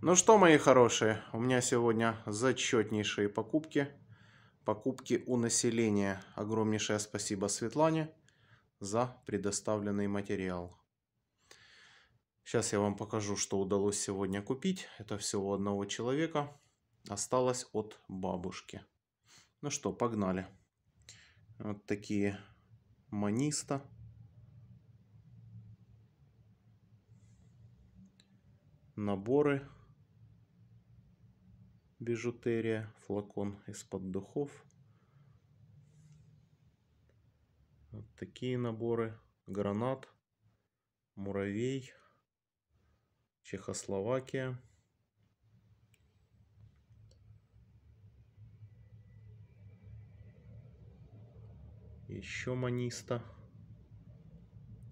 Ну что, мои хорошие, у меня сегодня зачетнейшие покупки. Покупки у населения. Огромнейшее спасибо Светлане за предоставленный материал. Сейчас я вам покажу, что удалось сегодня купить. Это всего одного человека. Осталось от бабушки. Ну что, погнали. Вот такие маниста. Наборы бижутерия, флакон из-под духов. Вот такие наборы. Гранат, муравей, Чехословакия. Еще маниста.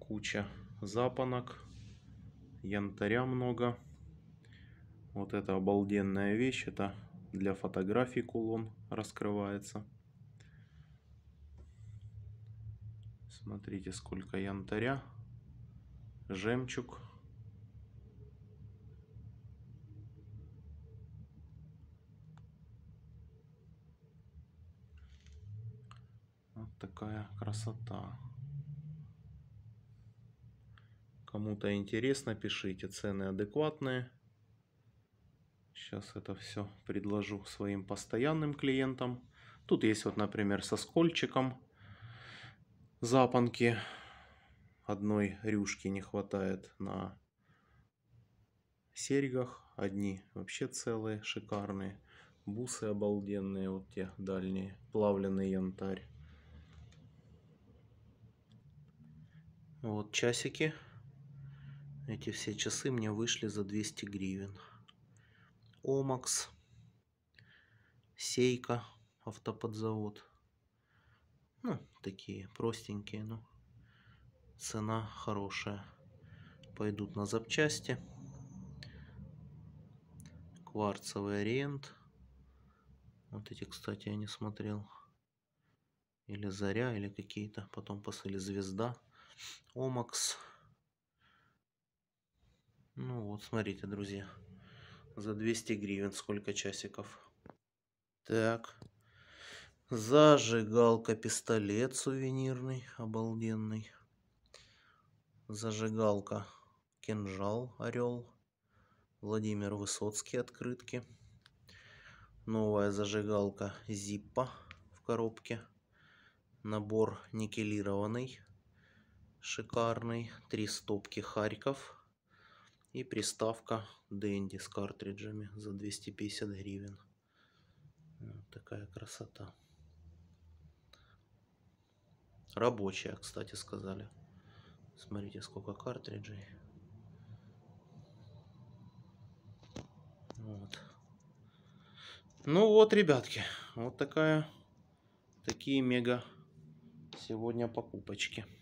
Куча запонок. Янтаря много. Вот это обалденная вещь. Это для фотографий кулон раскрывается. Смотрите, сколько янтаря. Жемчуг. Вот такая красота. Кому-то интересно, пишите. Цены адекватные. Сейчас это все предложу своим постоянным клиентам. Тут есть вот, например, со скольчиком запонки. Одной рюшки не хватает на серьгах. Одни вообще целые, шикарные. Бусы обалденные, вот те дальние. Плавленый янтарь. Вот часики. Эти все часы мне вышли за 200 гривен. Омакс, Сейка, автоподзавод. Ну, такие простенькие, но цена хорошая. Пойдут на запчасти. Кварцевый ориент. Вот эти, кстати, я не смотрел. Или Заря, или какие-то. Потом посыли Звезда. Омакс. Ну вот, смотрите, друзья за 200 гривен сколько часиков. Так. Зажигалка, пистолет сувенирный, обалденный. Зажигалка, кинжал, орел. Владимир Высоцкий, открытки. Новая зажигалка Зиппа в коробке. Набор никелированный, шикарный. Три стопки Харьков и приставка Dendy с картриджами за 250 гривен. Вот такая красота. Рабочая, кстати, сказали. Смотрите, сколько картриджей. Вот. Ну вот, ребятки, вот такая, такие мега сегодня покупочки.